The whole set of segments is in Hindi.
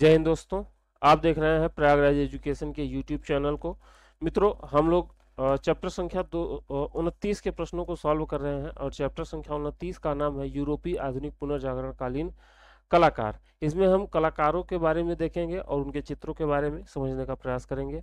जय हिंद दोस्तों आप देख रहे हैं प्रयागराज एजुकेशन के यूट्यूब चैनल को मित्रों हम लोग चैप्टर संख्या दो उनतीस के प्रश्नों को सॉल्व कर रहे हैं और चैप्टर संख्या उनतीस का नाम है यूरोपीय आधुनिक पुनर्जागरणकालीन कलाकार इसमें हम कलाकारों के बारे में देखेंगे और उनके चित्रों के बारे में समझने का प्रयास करेंगे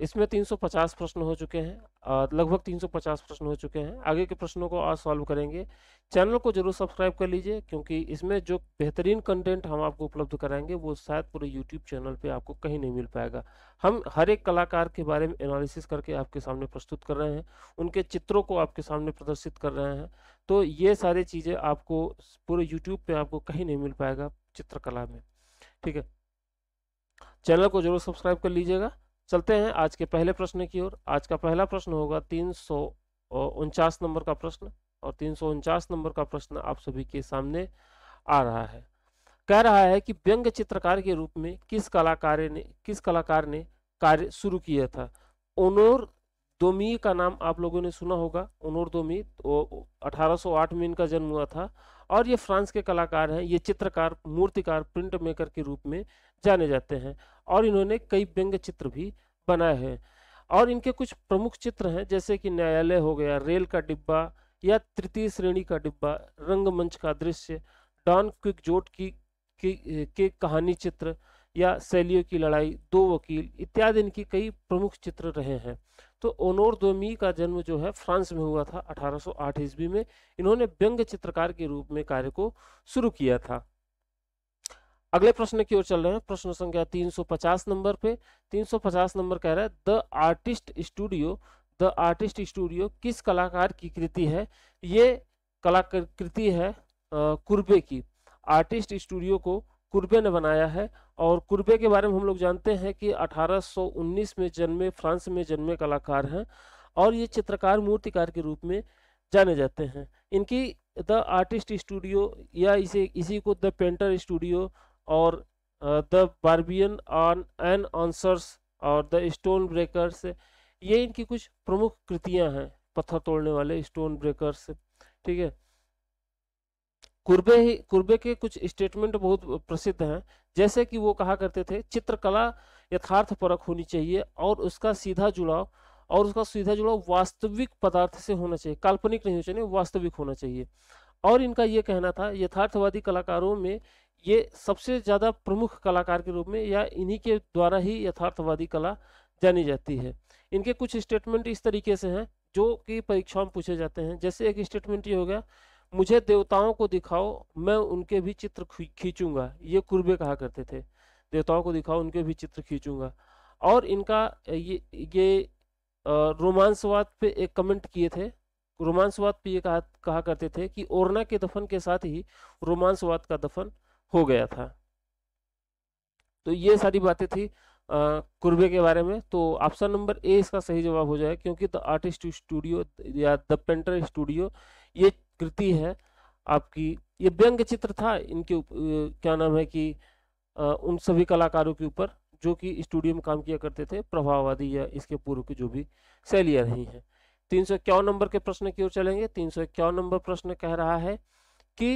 इसमें 350 प्रश्न हो चुके हैं लगभग 350 प्रश्न हो चुके हैं आगे के प्रश्नों को आज सॉल्व करेंगे चैनल को जरूर सब्सक्राइब कर लीजिए क्योंकि इसमें जो बेहतरीन कंटेंट हम आपको उपलब्ध कराएंगे वो शायद पूरे यूट्यूब चैनल पे आपको कहीं नहीं मिल पाएगा हम हर एक कलाकार के बारे में एनालिसिस करके आपके सामने प्रस्तुत कर रहे हैं उनके चित्रों को आपके सामने प्रदर्शित कर रहे हैं तो ये सारी चीज़ें आपको पूरे यूट्यूब पर आपको कहीं नहीं मिल पाएगा चित्रकला में ठीक है चैनल को जरूर सब्सक्राइब कर लीजिएगा चलते हैं आज के पहले प्रश्न की ओर आज का पहला प्रश्न होगा तीन नंबर का प्रश्न और तीन नंबर का प्रश्न आप सभी के सामने आ रहा है कह रहा है कि व्यंग चित्रकार के रूप में किस कलाकार ने किस कलाकार ने कार्य शुरू किया था ओनोर दोमी का नाम आप लोगों ने सुना होगा ओनोर दोमी तो 1808 में इनका जन्म हुआ था और ये फ्रांस के कलाकार हैं ये चित्रकार मूर्तिकार प्रिंट मेकर के रूप में जाने जाते हैं और इन्होंने कई व्यंग चित्र भी बनाए हैं और इनके कुछ प्रमुख चित्र हैं जैसे कि न्यायालय हो गया रेल का डिब्बा या तृतीय श्रेणी का डिब्बा रंगमंच का दृश्य डॉन क्विक जोट की के, के कहानी चित्र या शैलियों की लड़ाई दो वकील इत्यादि इनकी कई प्रमुख चित्र रहे हैं तो ओनोर दोमी का जन्म जो है फ्रांस में हुआ था 1808 ईस्वी में इन्होंने व्यंग चित्रकार के रूप में कार्य को शुरू किया था अगले प्रश्न की ओर चल रहे हैं प्रश्न संख्या 350 नंबर पे 350 नंबर कह रहा है the artist studio the artist studio किस कलाकार की कृति है ये कलाकृति है कुर्बे की आर्टिस्ट स्टूडियो को कुर्बे ने बनाया है और कुर्बे के बारे में हम लोग जानते हैं कि 1819 में जन्मे फ्रांस में जन्मे कलाकार हैं और ये चित्रकार मूर्तिकार के रूप में जाने जाते हैं इनकी द आर्टिस्ट स्टूडियो या इसे इसी को द पेंटर स्टूडियो और द बारबियन ऑन एन आंसर्स और द स्टोन ब्रेकर्स ये इनकी कुछ प्रमुख कृतियाँ हैं पत्थर तोड़ने वाले स्टोन ब्रेकर्स ठीक है कुर्बे ही कुर्बे के कुछ स्टेटमेंट बहुत प्रसिद्ध हैं जैसे कि वो कहा करते थे चित्रकला यथार्थ परक होनी चाहिए और उसका सीधा जुड़ाव और उसका सीधा जुड़ाव वास्तविक पदार्थ से होना चाहिए काल्पनिक नहीं होना चाहिए वास्तविक होना चाहिए और इनका ये कहना था यथार्थवादी कलाकारों में ये सबसे ज़्यादा प्रमुख कलाकार के रूप में या इन्हीं के द्वारा ही यथार्थवादी कला जानी जाती है इनके कुछ स्टेटमेंट इस तरीके से हैं जो कि परीक्षाओं में पूछे जाते हैं जैसे एक स्टेटमेंट ये हो गया मुझे देवताओं को दिखाओ मैं उनके भी चित्र खींचूंगा ये कुर्बे कहा करते थे देवताओं को दिखाओ उनके भी चित्र खींचूंगा और इनका ये ये रोमांसवाद पे एक कमेंट किए थे रोमांसवाद पे ये कहा कहा करते थे कि ओरना के दफन के साथ ही रोमांसवाद का दफन हो गया था तो ये सारी बातें थी कुर्बे के बारे में तो ऑप्शन नंबर ए इसका सही जवाब हो जाए क्योंकि द आर्टिस्ट स्टूडियो या द पेंटर स्टूडियो ये कृति है आपकी ये व्यंग्य चित्र था इनके क्या नाम है कि उन सभी कलाकारों के ऊपर जो कि स्टूडियो में काम किया करते थे प्रभाववादी या इसके पूर्व की जो भी शैलियाँ रही हैं तीन सौ इक्यावन नंबर के प्रश्न की ओर चलेंगे तीन सौ इक्यावन नंबर प्रश्न कह रहा है कि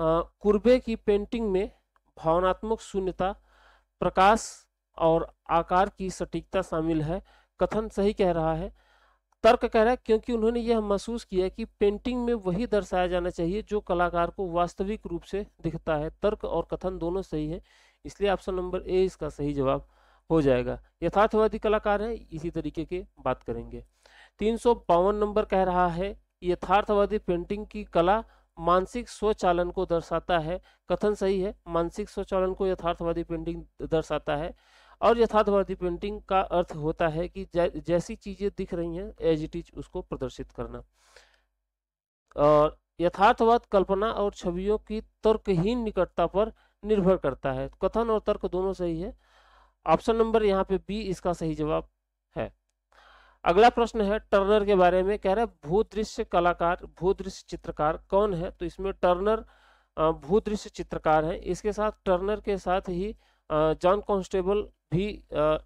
कुर्बे की पेंटिंग में भावनात्मक शून्यता प्रकाश और आकार की सटीकता शामिल है कथन सही कह रहा है तर्क कह रहा है क्योंकि उन्होंने यह महसूस किया कि पेंटिंग में वही दर्शाया जाना चाहिए जो कलाकार को वास्तविक रूप से दिखता है तर्क और कथन दोनों सही है इसलिए ऑप्शन नंबर ए इसका सही जवाब हो जाएगा यथार्थवादी कलाकार है इसी तरीके के बात करेंगे तीन नंबर कह रहा है यथार्थवादी पेंटिंग की कला मानसिक स्वचालन को दर्शाता है कथन सही है मानसिक स्वचालन को यथार्थवादी पेंटिंग दर्शाता है और यथार्थवादी पेंटिंग का अर्थ होता है कि जैसी चीजें दिख रही हैं एज इट इज उसको प्रदर्शित करना और यथार्थवाद कल्पना और छवियों की तर्कहीन निकटता पर निर्भर करता है कथन और तर्क दोनों सही है ऑप्शन नंबर यहाँ पे बी इसका सही जवाब है अगला प्रश्न है टर्नर के बारे में कह रहा है भूदृश्य कलाकार भूदृश्य चित्रकार कौन है तो इसमें टर्नर भूदृश्य चित्रकार है इसके साथ टर्नर के साथ ही जॉन कॉन्स्टेबल भी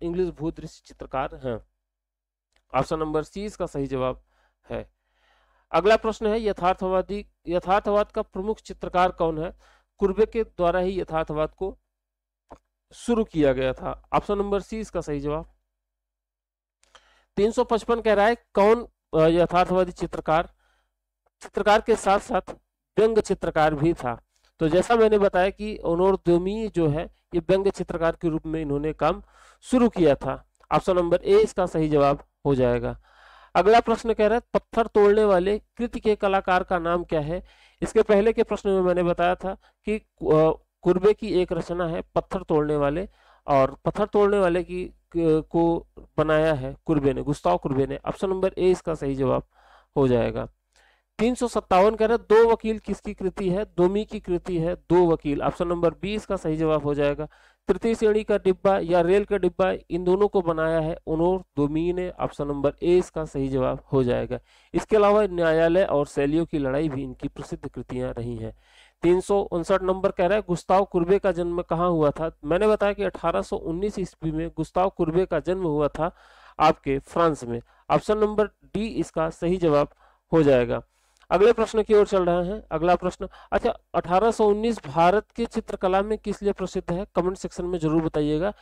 इंग्लिश भूदृश्य चित्रकार हैं ऑप्शन नंबर सी इसका सही जवाब है अगला प्रश्न है यथार्थवादी यथार्थवाद का प्रमुख चित्रकार कौन है कुर्बे के द्वारा ही यथार्थवाद को शुरू किया गया था ऑप्शन नंबर सी इसका सही जवाब 355 कह रहा है कौन यथार्थवादी चित्रकार चित्रकार के साथ साथ व्यंग चित्रकार भी था तो जैसा मैंने बताया कि अनोरदोमी जो है ये व्यंग्य चित्रकार के रूप में इन्होंने काम शुरू किया था ऑप्शन नंबर ए इसका सही जवाब हो जाएगा अगला प्रश्न कह रहा है पत्थर तोड़ने वाले कृति के कलाकार का नाम क्या है इसके पहले के प्रश्न में मैंने बताया था कि कुर्बे की एक रचना है पत्थर तोड़ने वाले और पत्थर तोड़ने वाले की को बनाया है कुर्बे ने गुस्ताव कुर्बे ने ऑप्शन नंबर ए इसका सही जवाब हो जाएगा तीन सौ सत्तावन कह रहे दो वकील किसकी कृति है दोमी की कृति है दो वकील ऑप्शन नंबर बी इसका सही जवाब हो जाएगा तृतीय श्रेणी का डिब्बा या रेल का डिब्बा इन दोनों को बनाया है उनोर दोमी ने ऑप्शन नंबर ए इसका सही जवाब हो जाएगा इसके अलावा न्यायालय और शैलियों की लड़ाई भी इनकी प्रसिद्ध कृतियां रही हैं तीन नंबर कह रहा है गुस्ताव कुर्बे का जन्म कहाँ हुआ था मैंने बताया कि उन्नीस ईस्वी में गुस्ताव कुर्बे का जन्म हुआ था आपके फ्रांस में ऑप्शन नंबर डी इसका सही जवाब हो जाएगा अगले प्रश्न की ओर चल रहे हैं अगला प्रश्न अच्छा 1819 भारत के चित्रकला में किस लिए प्रसिद्ध है कमेंट सेक्शन में जरूर बताइएगा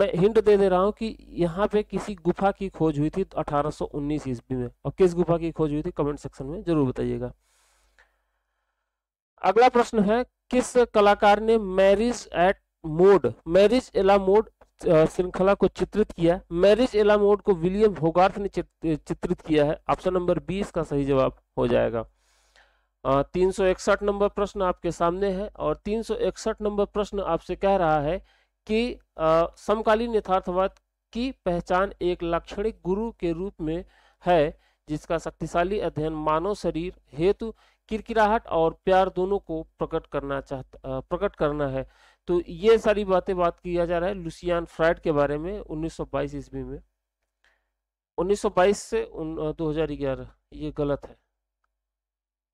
मैं हिंट दे दे रहा हूँ कि यहाँ पे किसी गुफा की खोज हुई थी 1819 ईस्वी में और किस गुफा की खोज हुई थी कमेंट सेक्शन में जरूर बताइएगा अगला प्रश्न है किस कलाकार ने मैरिज एट मोड मैरिज एला मोड श्रृंखला को चित्रित किया है मैरिज एलामोड को विलियम होगार्थ ने चित्रित किया है ऑप्शन नंबर बीस का सही जवाब हो जाएगा तीन सौ इकसठ नंबर प्रश्न आपके सामने है और तीन सौ इकसठ नंबर प्रश्न आपसे कह रहा है कि समकालीन यथार्थवाद की पहचान एक लाक्षणिक गुरु के रूप में है जिसका शक्तिशाली अध्ययन मानव शरीर हेतु किरकिराहट और प्यार दोनों को प्रकट करना चाहता प्रकट करना है तो ये सारी बातें बात किया जा रहा है लुसियान फ्राइड के बारे में 1922 ईस्वी में 1922 से दो हजार ग्यारह ये गलत है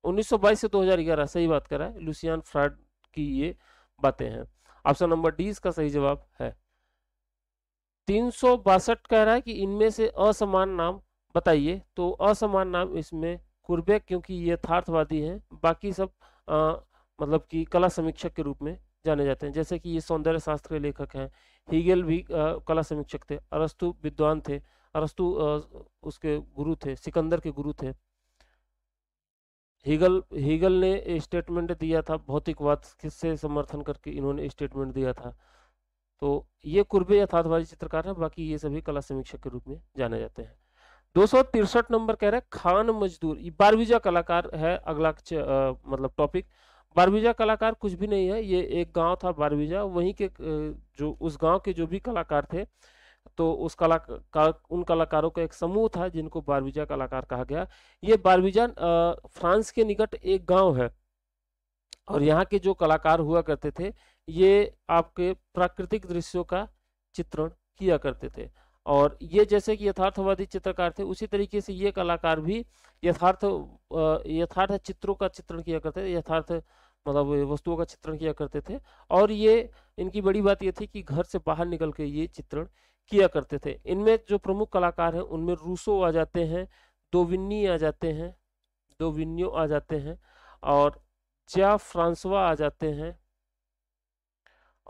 1922 से 2011 सही बात कर रहा है लुसियान फ्राइड की ये बातें हैं ऑप्शन नंबर डी इसका सही जवाब है तीन कह रहा है कि इनमें से असमान नाम बताइए तो असमान नाम इसमें कुर्बे क्योंकि ये यथार्थवादी हैं बाकी सब आ, मतलब कि कला समीक्षक के रूप में जाने जाते हैं जैसे कि ये सौंदर्य शास्त्र के लेखक हैं हीगल भी आ, कला समीक्षक थे अरस्तु विद्वान थे अरस्तु आ, उसके गुरु थे सिकंदर के गुरु थे हीगल हीगल ने स्टेटमेंट दिया था भौतिकवाद किससे समर्थन करके इन्होंने स्टेटमेंट दिया था तो ये कुर्बे यथार्थवादी चित्रकार हैं बाकी ये सभी कला समीक्षक के रूप में जाने जाते हैं दो नंबर कह रहे हैं खान मजदूर ये बारहवीजा कलाकार है अगला मतलब टॉपिक बारबीजा कलाकार कुछ भी नहीं है ये एक गांव था बारबीजा वहीं के जो उस गांव के जो भी कलाकार थे तो उस कला का उन कलाकारों का एक समूह था जिनको बारबीजा कलाकार कहा गया ये बारबीजा फ्रांस के निकट एक गांव है और यहाँ के जो कलाकार हुआ करते थे ये आपके प्राकृतिक दृश्यों का चित्रण किया करते थे और ये जैसे कि यथार्थवादी चित्रकार थे उसी तरीके से ये कलाकार भी यथार्थ यथार्थ चित्रों का चित्रण किया करते थे यथार्थ मतलब वस्तुओं का चित्रण किया करते थे और ये इनकी बड़ी बात ये थी कि घर से बाहर निकल के ये चित्रण किया करते थे इनमें जो प्रमुख कलाकार हैं उनमें रूसो आ जाते हैं दोविन्नी आ जाते हैं दोविन्यो आ जाते हैं और ज्या फ्रांसवा आ जाते हैं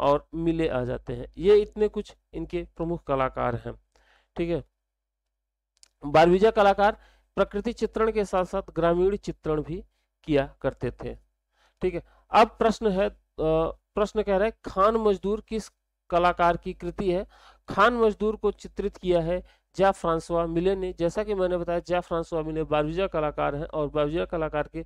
और मिले आ जाते हैं ये इतने कुछ इनके प्रमुख कलाकार हैं ठीक है बारविजा कलाकार प्रकृति चित्रण के साथ साथ ग्रामीण चित्रण भी किया करते थे ठीक है अब प्रश्न है प्रश्न कह रहा है खान मजदूर किस कलाकार की कृति है खान मजदूर को चित्रित किया है जा फ्रांसवा मिले ने जैसा कि मैंने बताया जा फ्रांसवा मिले बारविजा कलाकार हैं और बारविजा कलाकार के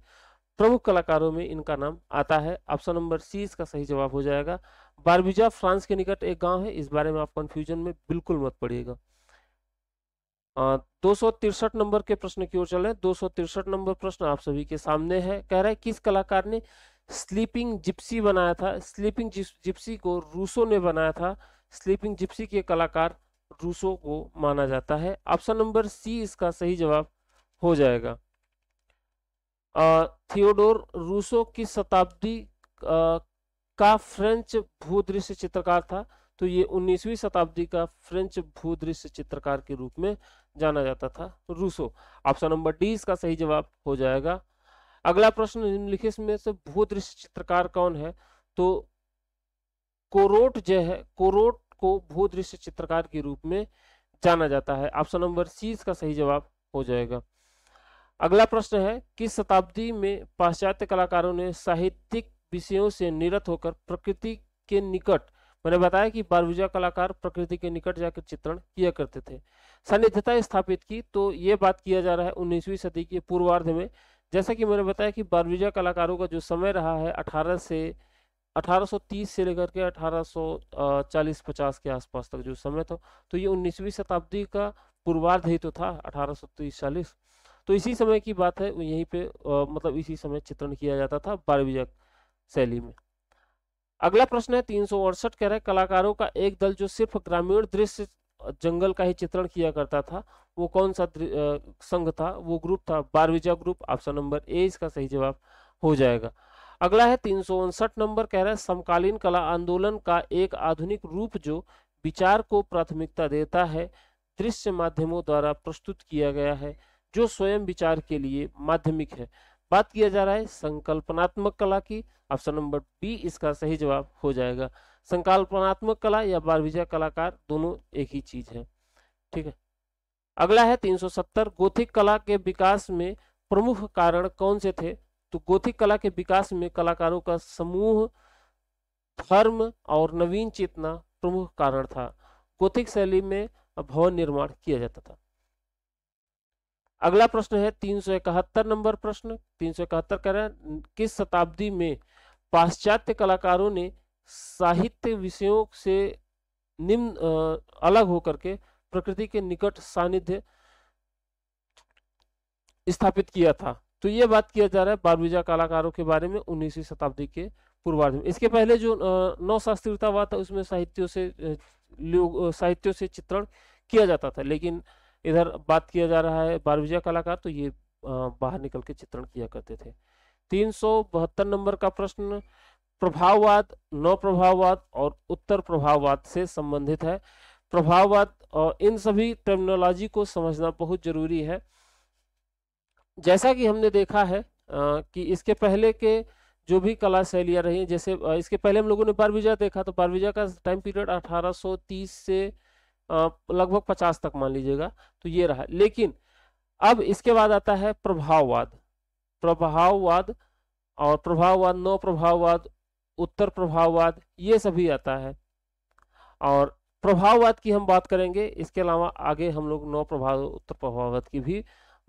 प्रमुख कलाकारों में इनका नाम आता है ऑप्शन नंबर सी इसका सही जवाब हो जाएगा बारबिजा फ्रांस के निकट एक गांव है इस बारे में आप कंफ्यूजन में बिल्कुल मत पड़िएगा दो नंबर के प्रश्न की ओर रहे दो नंबर प्रश्न आप सभी के सामने है कह रहे हैं किस कलाकार ने स्लीपिंग जिप्सी बनाया था स्लीपिंग जिप्सी को रूसो ने बनाया था स्लीपिंग जिप्सी के कलाकार रूसो को माना जाता है ऑप्शन नंबर सी इसका सही जवाब हो जाएगा थियोडोर रूसो की शताब्दी का फ्रेंच भूदृश्य चित्रकार था तो ये 19वीं शताब्दी का फ्रेंच भूदृश्य चित्रकार के रूप में जाना जाता था रूसो ऑप्शन नंबर डी इसका सही जवाब हो जाएगा अगला प्रश्न निम्नलिखित में से भूदृश्य चित्रकार कौन है तो कोरोट जो है कोरोट को भूदृश्य चित्रकार के रूप में जाना जाता है ऑप्शन नंबर सी इसका सही जवाब हो जाएगा अगला प्रश्न है किस शताब्दी में पाश्चात्य कलाकारों ने साहित्यिक विषयों से निरत होकर प्रकृति के निकट मैंने बताया कि बारबुजा कलाकार प्रकृति के निकट जाकर चित्रण किया करते थे सानिध्यता स्थापित की तो ये बात किया जा रहा है उन्नीसवीं सदी के पूर्वार्ध में जैसा कि मैंने बताया कि बारबुजा कलाकारों का जो समय रहा है 18 से 1830 से लेकर के 1840-50 के आसपास तक जो समय था तो ये उन्नीसवीं शताब्दी का पूर्वार्ध ही तो था अठारह 40 तो इसी समय की बात है यहीं पे आ, मतलब इसी समय चित्रण किया जाता था बारविजक शैली में अगला प्रश्न है तीन सौ अड़सठ कह रहे कलाकारों का एक दल जो सिर्फ ग्रामीण दृश्य जंगल का ही चित्रण किया करता था वो कौन सा संघ था वो ग्रुप था बारविजा ग्रुप ऑप्शन नंबर ए इसका सही जवाब हो जाएगा अगला है तीन नंबर कह रहा है समकालीन कला आंदोलन का एक आधुनिक रूप जो विचार को प्राथमिकता देता है दृश्य माध्यमों द्वारा प्रस्तुत किया गया है जो स्वयं विचार के लिए माध्यमिक है बात किया जा रहा है संकल्पनात्मक कला की ऑप्शन नंबर बी इसका सही जवाब हो जाएगा संकल्पनात्मक कला या बार विजय कलाकार दोनों एक ही चीज है ठीक है अगला है 370 गोथिक कला के विकास में प्रमुख कारण कौन से थे तो गोथिक कला के विकास में कलाकारों का समूह धर्म और नवीन चेतना प्रमुख कारण था गोथिक शैली में भवन निर्माण किया जाता था अगला प्रश्न है तीन नंबर प्रश्न तीन कह रहे हैं किस शताब्दी में पाश्चात्य कलाकारों ने साहित्य विषयों से निम्न अलग होकर के प्रकृति के निकट सानिध्य स्थापित किया था तो यह बात किया जा रहा है बारबीजा कलाकारों के बारे में उन्नीसवीं शताब्दी के पूर्वार्ध में इसके पहले जो नौ शास्त्रीयता हुआ था उसमें साहित्यों से लोग साहित्यों से चित्रण किया जाता था लेकिन इधर बात किया जा रहा है बारविजा कला का तो ये बाहर निकल के चित्रण किया करते थे तीन नंबर का प्रश्न प्रभाववाद नौ प्रभाववाद और उत्तर प्रभाववाद से संबंधित है प्रभाववाद और इन सभी टर्मिनोलॉजी को समझना बहुत जरूरी है जैसा कि हमने देखा है कि इसके पहले के जो भी कला शैलियाँ रही जैसे इसके पहले हम लोगों ने बारविजा देखा तो बारविजा का टाइम पीरियड 1830 से लगभग पचास तक मान लीजिएगा तो ये रहा लेकिन अब इसके बाद आता है प्रभाववाद प्रभाववाद और प्रभाववाद नौ प्रभाववाद उत्तर प्रभाववाद ये सभी आता है और प्रभाववाद की हम बात करेंगे इसके अलावा आगे हम लोग नौ प्रभाव उत्तर प्रभाववाद की भी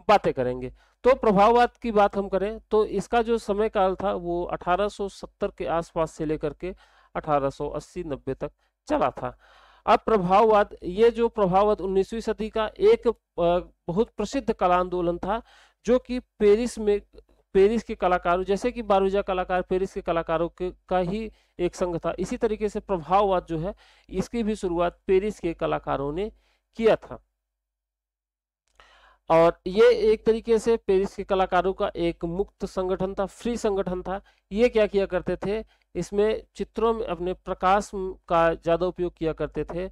बातें करेंगे तो प्रभाववाद की बात हम करें तो इसका जो समय काल था वो 1870 के आसपास से लेकर के 1880-90 तक चला था अब प्रभाववाद ये जो प्रभाववाद 19वीं सदी का एक बहुत प्रसिद्ध कला आंदोलन था जो कि पेरिस में पेरिस के कलाकारों जैसे कि बारूजा कलाकार पेरिस के कलाकारों के का ही एक संघ था इसी तरीके से प्रभाववाद जो है इसकी भी शुरुआत पेरिस के कलाकारों ने किया था और ये एक तरीके से पेरिस के कलाकारों का एक मुक्त संगठन था फ्री संगठन था ये क्या किया करते थे इसमें चित्रों में अपने प्रकाश का ज़्यादा उपयोग किया करते थे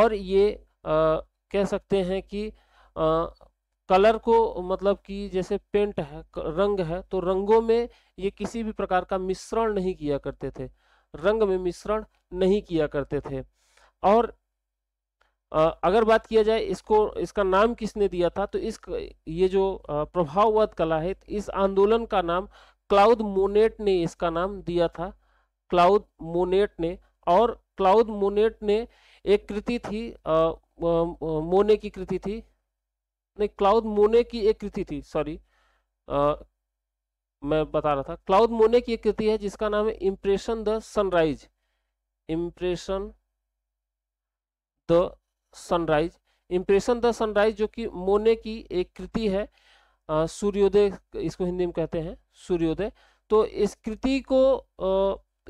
और ये आ, कह सकते हैं कि आ, कलर को मतलब कि जैसे पेंट है रंग है तो रंगों में ये किसी भी प्रकार का मिश्रण नहीं किया करते थे रंग में मिश्रण नहीं किया करते थे और अगर बात किया जाए इसको इसका नाम किसने दिया था तो इस ये जो प्रभाववाद कला है तो इस आंदोलन का नाम क्लाउद मोनेट ने इसका नाम दिया था क्लाउद मोनेट ने और क्लाउद मोनेट ने एक कृति थी आ, मोने की कृति थी नहीं क्लाउद मोने की एक कृति थी सॉरी मैं बता रहा था क्लाउद मोने की एक कृति है जिसका नाम है impression the sunrise impression the sunrise impression the sunrise जो कि मोने की एक कृति है सूर्योदय इसको हिंदी में कहते हैं सूर्योदय तो इस कृति को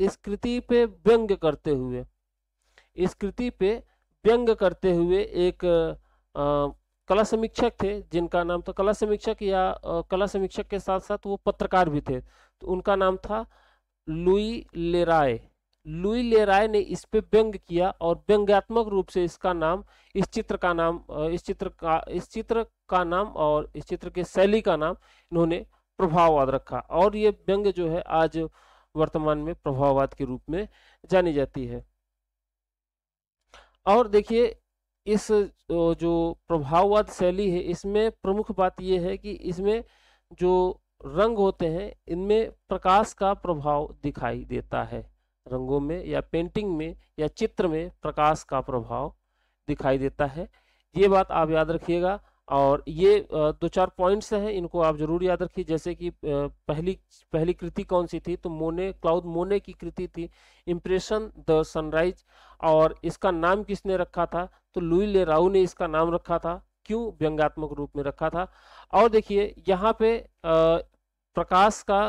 इस कृति पे व्यंग करते हुए इस कृति पे व्यंग करते हुए एक कला समीक्षक थे जिनका नाम था कला समीक्षक या कला समीक्षक के साथ साथ वो पत्रकार भी थे तो उनका नाम था लुई लेराय लुई ले राय ने इस पे व्यंग किया और व्यंग्यात्मक रूप से इसका नाम इस चित्र का नाम इस चित्र का इस चित्र का नाम और इस चित्र के शैली का नाम इन्होंने प्रभाववाद रखा और ये व्यंग जो है आज वर्तमान में प्रभाववाद के रूप में जानी जाती है और देखिए इस जो प्रभाववाद शैली है इसमें प्रमुख बात यह है कि इसमें जो रंग होते हैं इनमें प्रकाश का प्रभाव दिखाई देता है रंगों में या पेंटिंग में या चित्र में प्रकाश का प्रभाव दिखाई देता है ये बात आप याद रखिएगा और ये दो चार पॉइंट्स हैं इनको आप जरूर याद रखिए जैसे कि पहली पहली कृति कौन सी थी तो मोने क्लाउड मोने की कृति थी इम्प्रेशन द सनराइज और इसका नाम किसने रखा था तो लुई ले राउ ने इसका नाम रखा था क्यों व्यंगात्मक रूप में रखा था और देखिए यहाँ पे प्रकाश का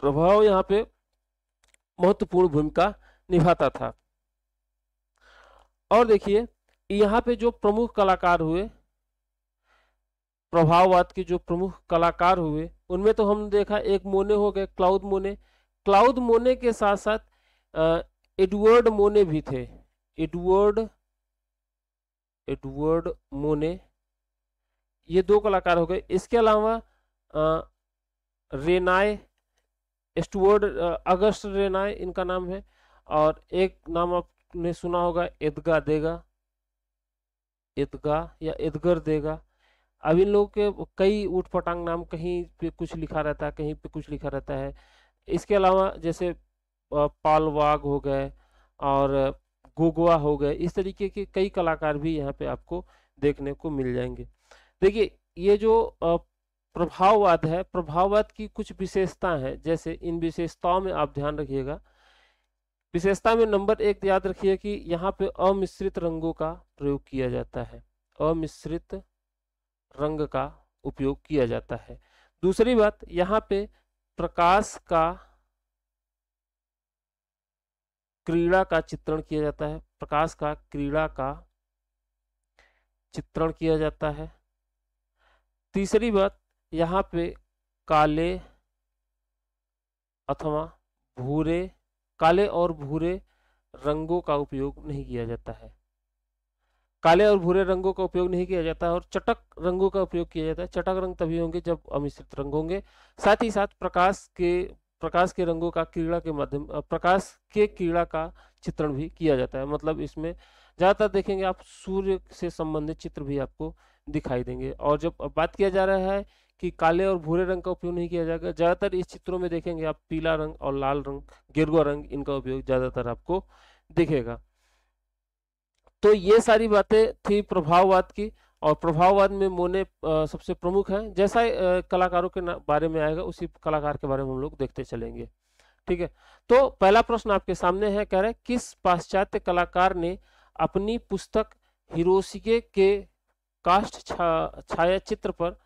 प्रभाव यहाँ पे महत्वपूर्ण भूमिका निभाता था और देखिए यहाँ पे जो प्रमुख कलाकार हुए प्रभाववाद के जो प्रमुख कलाकार हुए उनमें तो हम देखा एक मोने हो गए क्लाउद मोने क्लाउद मोने के साथ साथ एडवर्ड मोने भी थे एडवर्ड एडवर्ड मोने ये दो कलाकार हो गए इसके अलावा रेनाय स्टूअर्ड अगस्त रेनाय इनका नाम है और एक नाम आपने सुना होगा एदगा देगा एदगा या एदगर देगा अब इन लोगों के कई ऊट पटांग नाम कहीं पे कुछ लिखा रहता है कहीं पे कुछ लिखा रहता है इसके अलावा जैसे पालवाग हो गए और गोगवा हो गए इस तरीके के कई कलाकार भी यहाँ पे आपको देखने को मिल जाएंगे देखिए ये जो प्रभाववाद है प्रभाववाद की कुछ विशेषता है जैसे इन विशेषताओं में आप ध्यान रखिएगा विशेषता में नंबर एक याद रखिए कि यहाँ पे अमिश्रित रंगों का प्रयोग किया जाता है अमिश्रित रंग का उपयोग किया जाता है दूसरी बात यहाँ पे प्रकाश का क्रीड़ा का चित्रण किया जाता है प्रकाश का क्रीड़ा का चित्रण किया जाता है तीसरी बात यहाँ पे काले अथवा भूरे काले और भूरे रंगों का उपयोग नहीं किया जाता है काले और भूरे रंगों का उपयोग नहीं किया जाता है और चटक रंगों का उपयोग किया जाता है चटक रंग तभी होंगे जब अमिश्रित रंग होंगे साथ ही साथ प्रकाश के प्रकाश के रंगों का कीड़ा के माध्यम प्रकाश के कीड़ा का चित्रण भी किया जाता है मतलब इसमें ज़्यादातर देखेंगे आप सूर्य से संबंधित चित्र भी आपको दिखाई देंगे और जब बात किया जा रहा है कि काले और भूरे रंग का उपयोग नहीं किया जाएगा ज़्यादातर इस चित्रों में देखेंगे आप पीला रंग और लाल रंग गेरुआ रंग इनका उपयोग ज़्यादातर आपको दिखेगा तो ये सारी बातें थी प्रभाववाद की और प्रभाववाद में मोने सबसे प्रमुख हैं जैसा कलाकारों के बारे में आएगा उसी कलाकार के बारे में हम लोग देखते चलेंगे ठीक है तो पहला प्रश्न आपके सामने है कह रहे किस पाश्चात्य कलाकार ने अपनी पुस्तक हिरोशिके के कास्ट छाया चित्र पर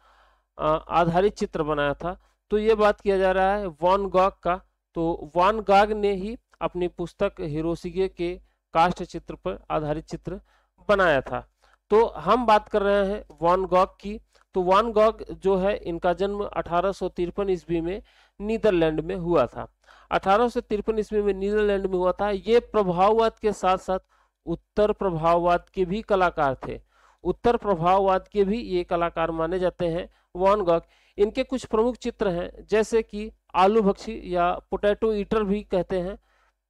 आधारित चित्र बनाया था तो ये बात किया जा रहा है वॉन गॉग का तो वॉन गॉग ने ही अपनी पुस्तक हिरोसिगे के काष्ठ चित्र पर आधारित चित्र बनाया था तो हम बात कर रहे हैं वॉन गॉग की तो वॉन गॉग जो है इनका जन्म अठारह ईस्वी में नीदरलैंड में हुआ था अठारह ईस्वी में नीदरलैंड में हुआ था ये प्रभाववाद के साथ साथ उत्तर प्रभाववाद के भी कलाकार थे उत्तर प्रभाववाद के भी ये कलाकार माने जाते हैं वॉन गॉक इनके कुछ प्रमुख चित्र हैं जैसे कि आलू भक्षी या पोटैटो ईटर भी कहते हैं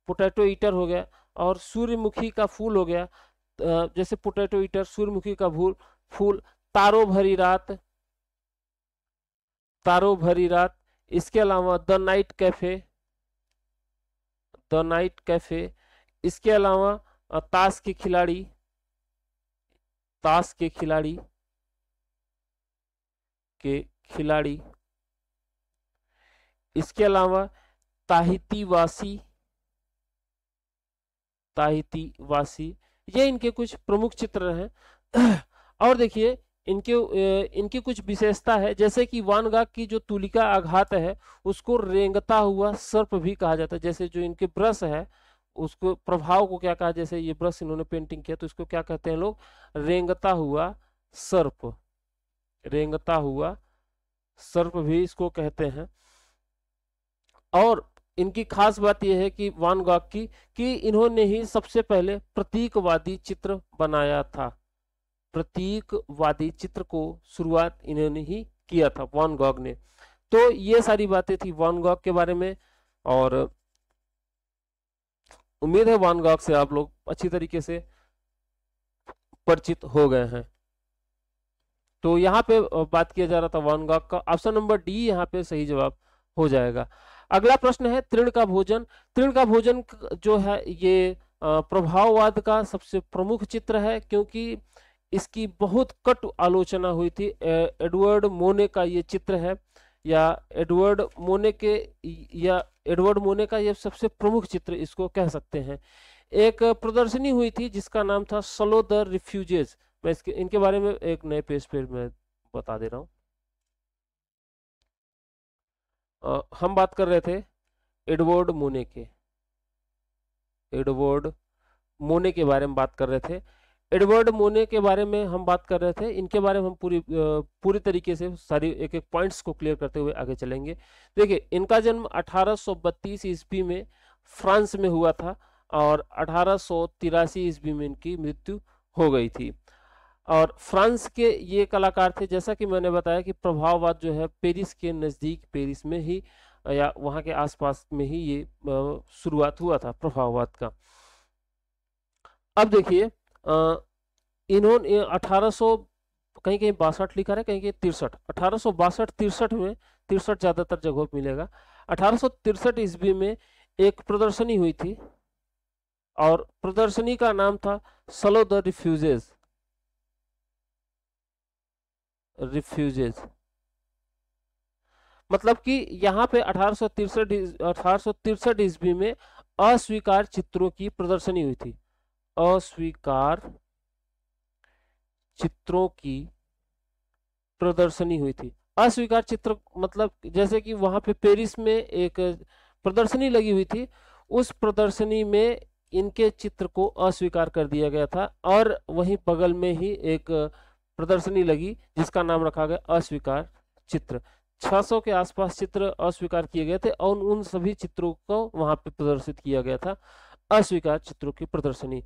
पोटैटो ईटर हो गया और सूर्यमुखी का फूल हो गया जैसे पोटैटो ईटर सूर्यमुखी का फूल फूल तारो भरी रात तारो भरी रात इसके अलावा the night cafe the night cafe इसके अलावा ताश के खिलाड़ी ताश के खिलाड़ी के खिलाड़ी इसके अलावा ताहिती वासी ये इनके कुछ प्रमुख चित्र हैं और देखिए इनके इनकी कुछ विशेषता है जैसे कि वानगा की जो तुलिका आघात है उसको रेंगता हुआ सर्प भी कहा जाता है जैसे जो इनके ब्रश है उसको प्रभाव को क्या कहा जैसे ये ब्रश इन्होंने पेंटिंग किया तो इसको क्या कहते हैं लोग रेंगता हुआ सर्प रेंगता हुआ सर्प भी इसको कहते हैं और इनकी खास बात यह है कि वान गॉक की कि इन्होंने ही सबसे पहले प्रतीकवादी चित्र बनाया था प्रतीकवादी चित्र को शुरुआत इन्होंने ही किया था वान गॉग ने तो ये सारी बातें थी वान गॉग के बारे में और उम्मीद है वान गॉग से आप लोग अच्छी तरीके से परिचित हो गए हैं तो यहाँ पे बात किया जा रहा था वन गॉक का ऑप्शन नंबर डी यहाँ पे सही जवाब हो जाएगा अगला प्रश्न है तृण का भोजन तृण का भोजन जो है ये प्रभाववाद का सबसे प्रमुख चित्र है क्योंकि इसकी बहुत कट आलोचना हुई थी एडवर्ड मोने का ये चित्र है या एडवर्ड मोने के या एडवर्ड मोने का ये सबसे प्रमुख चित्र इसको कह सकते हैं एक प्रदर्शनी हुई थी जिसका नाम था सलो द रिफ्यूजेज मैं इसके इनके बारे में एक नए पेज पे मैं बता दे रहा हूँ हम बात कर रहे थे एडवर्ड मोने के एडवर्ड मोने के बारे में बात कर रहे थे एडवर्ड मोने के बारे में हम बात कर रहे थे इनके बारे में हम पूरी पूरी तरीके से सारी एक एक पॉइंट्स को क्लियर करते हुए आगे चलेंगे देखिए इनका जन्म 1832 ईस्वी में फ्रांस में हुआ था और अठारह ईस्वी में इनकी मृत्यु हो गई थी और फ्रांस के ये कलाकार थे जैसा कि मैंने बताया कि प्रभाववाद जो है पेरिस के नज़दीक पेरिस में ही या वहाँ के आसपास में ही ये शुरुआत हुआ था प्रभाववाद का अब देखिए इन्होंने 1800 कहीं कहीं बासठ लिखा है कहीं कहीं तिरसठ अठारह सौ बासठ तिरसठ में तिरसठ ज़्यादातर जगहों पर मिलेगा अठारह सौ तिरसठ ईस्वी में एक प्रदर्शनी हुई थी और प्रदर्शनी का नाम था सलो द रिफ्यूजेज रिफ्यूजेज मतलब कि यहां पे अठारह सौ ईस्वी में अस्वीकार चित्रों की प्रदर्शनी हुई थी अस्वीकार चित्रों की प्रदर्शनी हुई थी अस्वीकार चित्र मतलब जैसे कि वहां पे पेरिस में एक प्रदर्शनी लगी हुई थी उस प्रदर्शनी में इनके चित्र को अस्वीकार कर दिया गया था और वहीं बगल में ही एक प्रदर्शनी लगी जिसका नाम रखा गया अस्वीकार चित्र 600 के आसपास चित्र अस्वीकार किए गए थे और उन सभी चित्रों को वहां पर प्रदर्शित किया गया था अस्वीकार चित्रों की प्रदर्शनी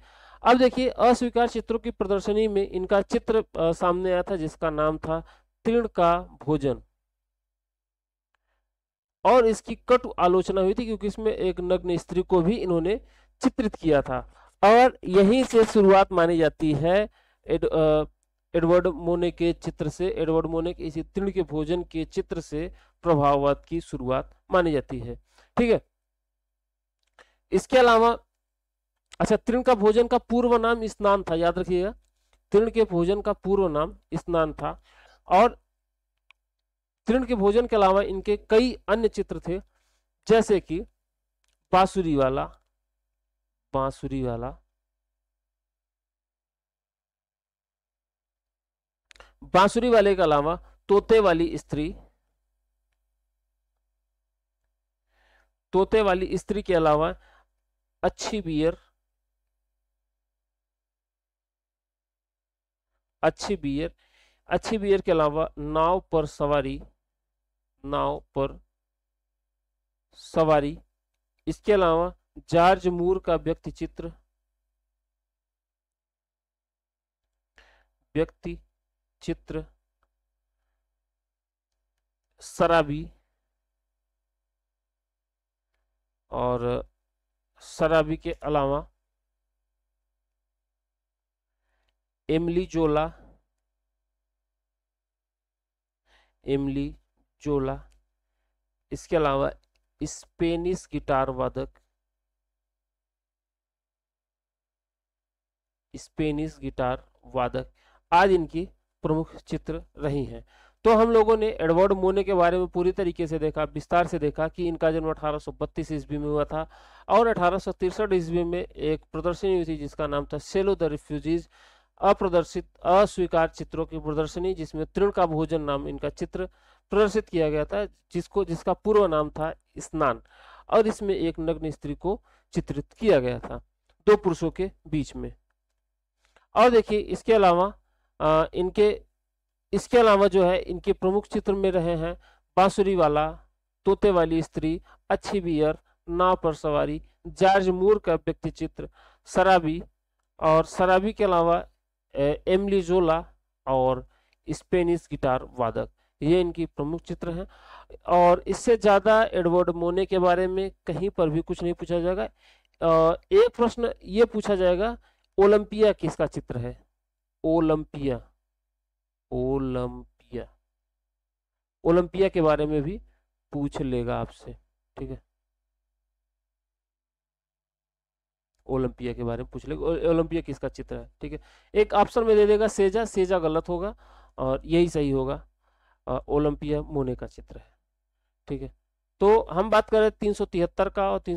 अब देखिए अस्वीकार चित्रों की प्रदर्शनी में इनका चित्र सामने आया था जिसका नाम था तीर्ण का भोजन और इसकी कटु आलोचना हुई थी क्योंकि इसमें एक नग्न स्त्री को भी इन्होंने चित्रित किया था और यहीं से शुरुआत मानी जाती है एड, एडवर्ड मोने के चित्र से एडवर्ड मोने के इसी तृण के भोजन के चित्र से प्रभाववाद की शुरुआत मानी जाती है ठीक है इसके अलावा अच्छा तृण का भोजन का पूर्व नाम स्नान था याद रखिएगा तृण के भोजन का पूर्व नाम स्नान था और तृण के भोजन के अलावा इनके कई अन्य चित्र थे जैसे कि बासुरी वाला बांसुरी वाला बांसुरी वाले के अलावा तोते वाली स्त्री तोते वाली स्त्री के अलावा अच्छी बियर अच्छी बियर अच्छी बियर के अलावा नाव पर सवारी नाव पर सवारी इसके अलावा जॉर्ज मूर का व्यक्ति चित्र व्यक्ति चित्र शराबी और शराबी के अलावा एमली जोला एमली जोला इसके अलावा स्पेनिश गिटार वादक स्पेनिश गिटार वादक आज इनकी प्रमुख चित्र रही हैं तो हम लोगों ने एडवर्ड मोने के बारे में पूरी तरीके से देखा विस्तार से देखा कि इनका जन्म अठारह सौ ईस्वी में हुआ था और अठारह ईस्वी में एक प्रदर्शनी हुई थी जिसका नाम था सेलो द रिफ्यूजीज अप्रदर्शित अस्वीकार चित्रों की प्रदर्शनी जिसमें तृण का भोजन नाम इनका चित्र प्रदर्शित किया गया था जिसको जिसका पूर्व नाम था स्नान और इसमें एक नग्न स्त्री को चित्रित किया गया था दो पुरुषों के बीच में और देखिए इसके अलावा इनके इसके अलावा जो है इनके प्रमुख चित्र में रहे हैं बांसुरी वाला तोते वाली स्त्री अच्छी बियर नाव पर सवारी जॉर्ज मूर का व्यक्ति चित्र शराबी और शराबी के अलावा एमली जोला और स्पेनिश गिटार वादक ये इनकी प्रमुख चित्र हैं और इससे ज़्यादा एडवर्ड मोने के बारे में कहीं पर भी कुछ नहीं पूछा जाएगा एक प्रश्न ये पूछा जाएगा ओलंपिया किसका चित्र है ओलंपिया ओलंपिया ओलंपिया के बारे में भी पूछ लेगा आपसे ठीक है ओलंपिया के बारे में पूछ लेगा ओलंपिया किसका चित्र है ठीक है एक ऑप्शन में दे देगा सेजा सेजा गलत होगा और यही सही होगा ओलंपिया मोने का चित्र है ठीक है तो हम बात करें तीन का और तीन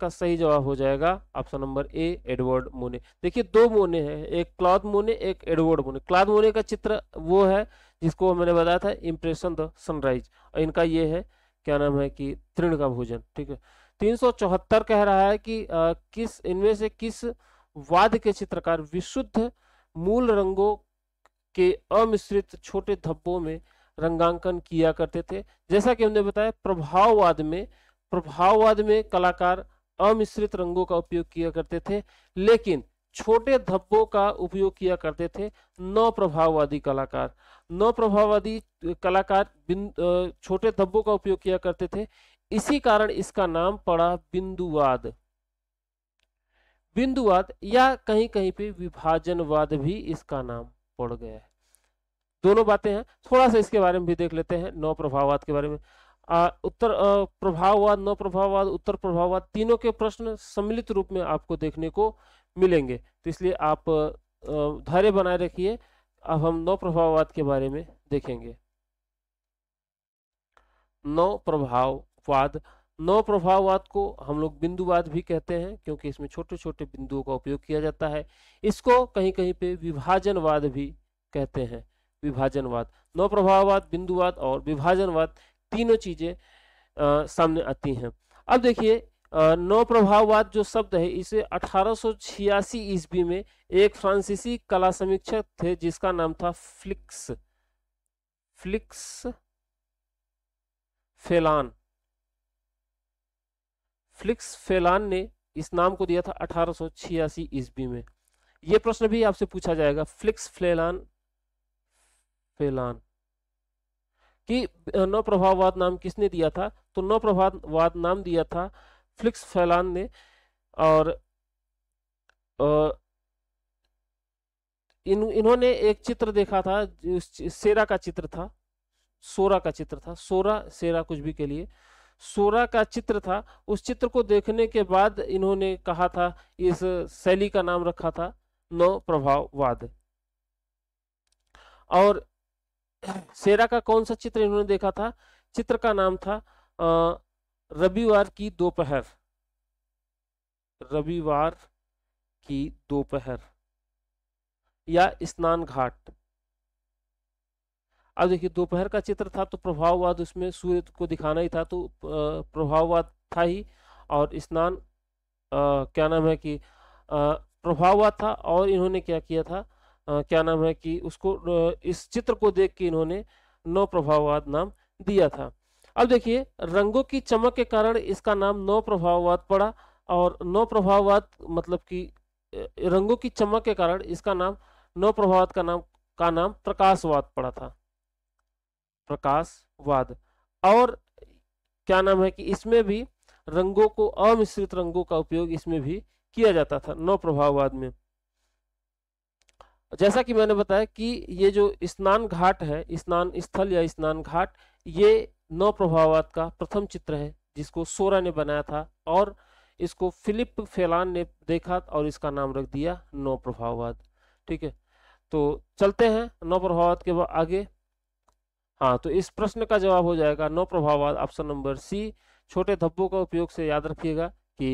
का सही जवाब हो जाएगा ऑप्शन नंबर ए एडवर्ड मोने देखिए दो मोने हैं एक क्लॉथ मोने एक एडवर्ड मोने क्लॉथ मोने का चित्र वो है जिसको मैंने बताया था इम्प्रेशन द सनराइज और इनका ये है क्या नाम है कि तृण का भोजन ठीक है तीन कह रहा है कि आ, किस इनमें से किस वाद के चित्रकार विशुद्ध मूल रंगों के अमिश्रित छोटे धब्बों में रंगांकन किया करते थे जैसा कि हमने बताया प्रभाववाद में प्रभाववाद में कलाकार अमिश्रित रंगों का उपयोग किया करते थे लेकिन छोटे धब्बों का उपयोग किया करते थे नौ प्रभाववादी कलाकार नौ प्रभाववादी कलाकार छोटे धब्बों का उपयोग किया करते थे इसी कारण इसका नाम पड़ा बिंदुवाद बिंदुवाद या कहीं कहीं पे विभाजनवाद भी इसका नाम पड़ गया है दोनों बातें हैं थोड़ा सा इसके बारे में भी देख लेते हैं नौ प्रभाववाद के बारे में आ, उत्तर आ, प्रभाववाद नौ प्रभाववाद उत्तर प्रभाववाद तीनों के प्रश्न सम्मिलित रूप में आपको देखने को मिलेंगे तो इसलिए आप धैर्य बनाए रखिए अब हम नौ प्रभाववाद के बारे में देखेंगे नौ प्रभाववाद नौ प्रभाववाद को हम लोग बिंदुवाद भी कहते हैं क्योंकि इसमें छोटे छोटे बिंदुओं का उपयोग किया जाता है इसको कहीं कहीं पे विभाजनवाद भी कहते हैं विभाजनवाद नौ प्रभाववाद बिंदुवाद और विभाजनवाद तीनों चीजें सामने आती हैं अब देखिए नौ प्रभाववाद जो शब्द है इसे 1886 ईस्वी में एक फ्रांसीसी कला समीक्षक थे जिसका नाम था फ्लिक्स फ्लिक्स फेलान फ्लिक्स फेलान ने इस नाम को दिया था छियासी ईस्वी में यह प्रश्न भी आपसे पूछा जाएगा फ्लिक्स फेलान फेलान कि नौ प्रभाववाद नाम किसने दिया था तो नौ प्रभाववाद नाम दिया था फ्लिक्स फैलान ने और इन इन्होंने एक चित्र देखा था सेरा का चित्र था सोरा का चित्र था सोरा सेरा कुछ भी के लिए सोरा का चित्र था उस चित्र को देखने के बाद इन्होंने कहा था इस शैली का नाम रखा था नौ प्रभाववाद और शेरा का कौन सा चित्र इन्होंने देखा था चित्र का नाम था रविवार की दोपहर रविवार की दोपहर या स्नान घाट अब देखिए दोपहर का चित्र था तो प्रभाववाद उसमें सूर्य को दिखाना ही था तो प्रभाववाद था ही और स्नान क्या नाम है कि प्रभाववाद था और इन्होंने क्या किया था क्या नाम है कि उसको इस चित्र को देख के इन्होंने नौ प्रभाववाद नाम दिया था अब देखिए रंगों की चमक के कारण इसका नाम नौ प्रभाववाद पड़ा और नौ प्रभाववाद मतलब कि रंगों की चमक के कारण इसका नाम नौ प्रभाववाद का नाम का नाम प्रकाशवाद पड़ा था प्रकाशवाद और क्या नाम है कि इसमें भी रंगों को अमिश्रित रंगों का उपयोग इसमें भी किया जाता था नौ प्रभाववाद में जैसा कि मैंने बताया कि ये जो स्नान घाट है स्नान स्थल या स्नान घाट ये नौ प्रभाववाद का प्रथम चित्र है जिसको सोरा ने बनाया था और इसको फिलिप फेलान ने देखा और इसका नाम रख दिया नौ प्रभाववाद ठीक है तो चलते हैं नौ प्रभाववाद के आगे हाँ तो इस प्रश्न का जवाब हो जाएगा नौ प्रभाववाद ऑप्शन नंबर सी छोटे धब्बों का उपयोग से याद रखिएगा कि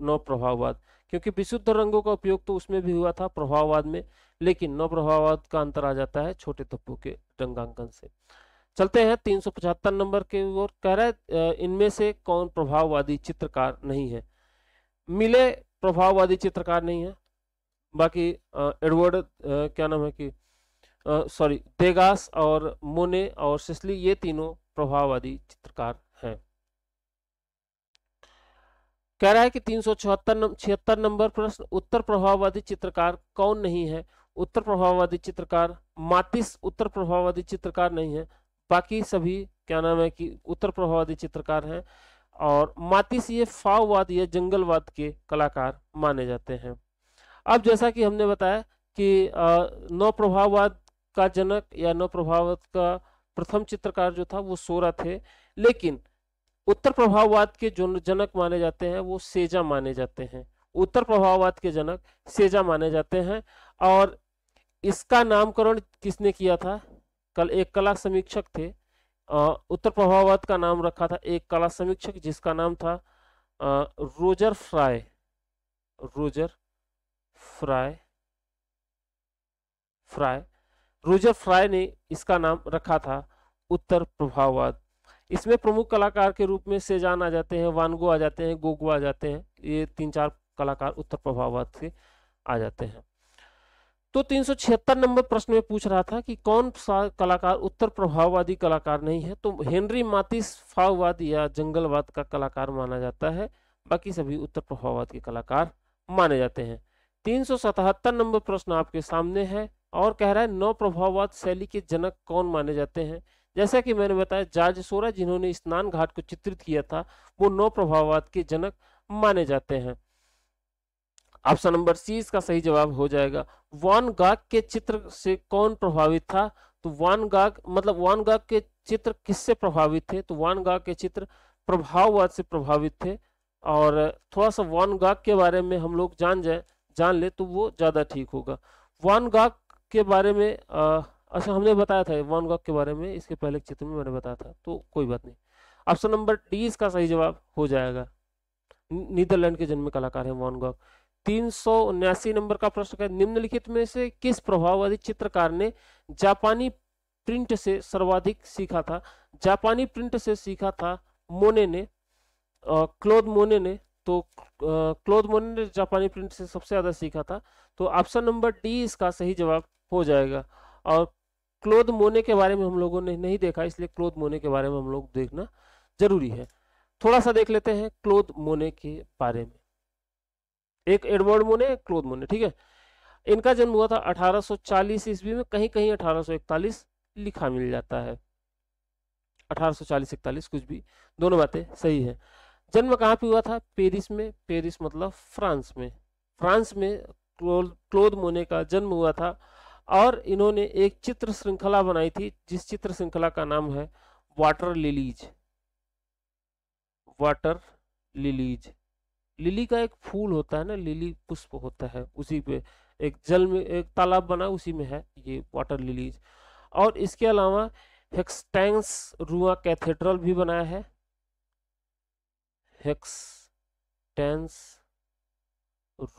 नौ प्रभाववाद क्योंकि विशुद्ध रंगों का उपयोग तो उसमें भी हुआ था प्रभाववाद में लेकिन नव प्रभाववाद का अंतर आ जाता है छोटे तत्वों के रंगांकन से चलते हैं तीन नंबर के ओर कह रहे इनमें से कौन प्रभाववादी चित्रकार नहीं है मिले प्रभाववादी चित्रकार नहीं है बाकी एडवर्ड क्या नाम है कि सॉरी देगास और मोने और सिस्ली ये तीनों प्रभाववादी चित्रकार हैं कह रहा है कि तीन सौ छिहत्तर नंबर प्रश्न उत्तर प्रभाववादी चित्रकार कौन नहीं है उत्तर प्रभाववादी चित्रकार मातिस उत्तर प्रभाववादी चित्रकार नहीं है बाकी सभी क्या नाम है कि उत्तर प्रभाववादी चित्रकार हैं और मातिस ये फाववाद या जंगलवाद के कलाकार माने जाते हैं अब जैसा कि हमने बताया कि नौ प्रभाववाद का जनक या नौ प्रभाववाद का प्रथम चित्रकार जो था वो सोरा थे लेकिन उत्तर प्रभाववाद के जो जनक माने जाते हैं वो सेजा माने जाते हैं उत्तर प्रभाववाद के जनक सेजा माने जाते हैं और इसका नामकरण किसने किया था कल एक कला समीक्षक थे उत्तर प्रभाववाद का नाम रखा था एक कला समीक्षक जिसका नाम था Roger Fry Roger Fry Fry Roger Fry ने इसका नाम रखा था उत्तर प्रभाववाद इसमें प्रमुख कलाकार के रूप में सेजान आ जाते हैं वानगो आ जाते हैं गोगो आ जाते हैं ये तीन चार कलाकार उत्तर प्रभाववाद के आ जाते हैं तो 376 नंबर प्रश्न में पूछ रहा था कि कौन सा कलाकार उत्तर प्रभाववादी कलाकार नहीं है तो हेनरी मातिस फाववाद या जंगलवाद का कलाकार माना जाता है बाकी सभी उत्तर प्रभाववाद के कलाकार माने जाते हैं 377 नंबर प्रश्न आपके सामने है और कह रहा है नौ प्रभाववाद शैली के जनक कौन माने जाते हैं जैसा कि मैंने बताया सोरा जिन्होंने स्नान घाट को चित्रित किया था वो नौ प्रभाववाद के जनक माने जाते हैं ऑप्शन नंबर सी इसका सही जवाब हो जाएगा वॉन गाग के चित्र से कौन प्रभावित था तो वॉन गाग मतलब वान गाग के चित्र किससे प्रभावित थे तो वान गाग के चित्र प्रभाववाद से प्रभावित थे और थोड़ा सा वान गाग के बारे में हम लोग जान जाए जान ले तो वो ज़्यादा ठीक होगा वान गाग के बारे में आ, अच्छा हमने बताया था वन गॉक के बारे में इसके पहले चित्र में मैंने बताया था तो कोई बात नहीं ऑप्शन नंबर डी इसका सही जवाब हो जाएगा नीदरलैंड के जन्म कलाकार है वन गॉक तीन नंबर का प्रश्न है निम्नलिखित में से किस प्रभाववादी चित्रकार ने जापानी प्रिंट से सर्वाधिक सीखा था जापानी प्रिंट से सीखा था मोने ने क्लोद मोने ने तो क्लोद मोने ने जापानी प्रिंट से सबसे ज्यादा सीखा था तो ऑप्शन नंबर डी इसका सही जवाब हो जाएगा और क्लोद मोने के बारे में हम लोगों ने नहीं देखा इसलिए क्लोद मोने के बारे में हम लोग देखना जरूरी है थोड़ा सा देख लेते हैं क्लोद मोने के बारे में एक एडवर्ड मोने एक क्लोद मोने ठीक है इनका जन्म हुआ था 1840 ईस्वी में कहीं कहीं 1841 लिखा मिल जाता है 1840 सौ कुछ भी दोनों बातें सही है जन्म कहाँ पे हुआ था पेरिस में पेरिस मतलब फ्रांस में फ्रांस में क्लोद मोने का जन्म हुआ था और इन्होंने एक चित्र श्रृंखला बनाई थी जिस चित्र श्रृंखला का नाम है water lilies water lilies lily का एक फूल होता है ना लिली पुष्प होता है उसी पे एक जल में एक तालाब बना उसी में है ये वाटर लिलीज और इसके अलावा हेक्सटैंग्स रुआ कैथेड्रल भी बनाया है हेक्सटेंस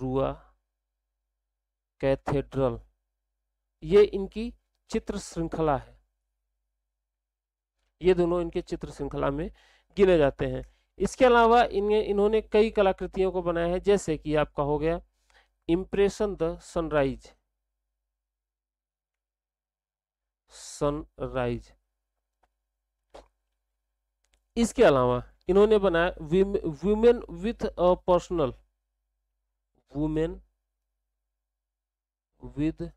रुआ कैथेड्रल ये इनकी चित्र श्रृंखला है ये दोनों इनके चित्र श्रृंखला में गिने जाते हैं इसके अलावा इन्हें इन्होंने कई कलाकृतियों को बनाया है जैसे कि आपका हो गया इम्प्रेशन द सनराइज सनराइज इसके अलावा इन्होंने बनाया women with a personal women with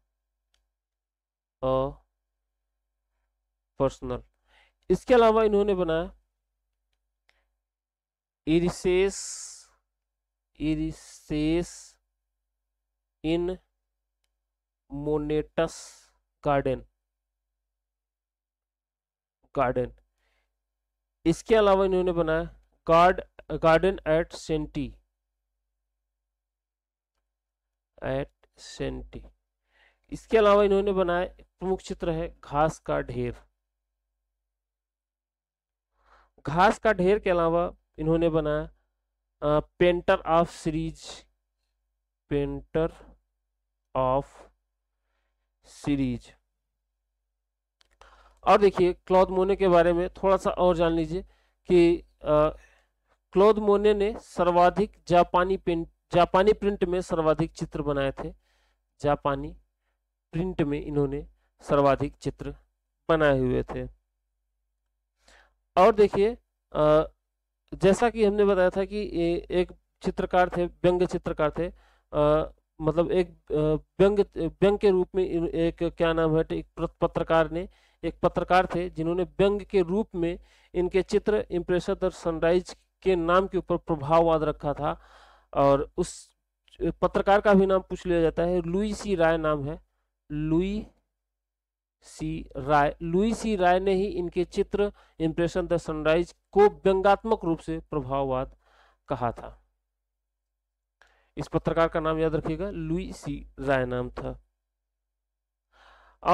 personal इसके अलावा इन्होंने बनाया इरिसेस इरिसेस इन मोनेटस गार्डन गार्डन इसके अलावा इन्होंने बनाया guard garden at Sainte at Sainte इसके अलावा इन्होंने बनाया प्रमुख चित्र है घास का ढेर घास का ढेर के अलावा इन्होंने बनाया painter of series painter of series और देखिए क्लॉथ मोने के बारे में थोड़ा सा और जान लीजिए कि क्लॉद मोने ने सर्वाधिक जापानी पेंट जापानी प्रिंट में सर्वाधिक चित्र बनाए थे जापानी प्रिंट में इन्होंने सर्वाधिक चित्र बनाए हुए थे और देखिए जैसा कि हमने बताया था कि एक चित्रकार थे व्यंग्य चित्रकार थे आ, मतलब एक व्यंग व्यंग के रूप में एक क्या नाम है एक पत्रकार ने एक पत्रकार थे जिन्होंने व्यंग के रूप में इनके चित्र इम्प्रेशन द सनराइज के नाम के ऊपर प्रभाववाद रखा था और उस पत्रकार का भी नाम पूछ लिया जाता है लुई सी राय नाम है लुई सी राय लुई सी राय ने ही इनके चित्र इंप्रेशन द सनराइज को व्यंगात्मक रूप से प्रभाववाद कहा था इस पत्रकार का नाम याद रखिएगा लुई सी राय नाम था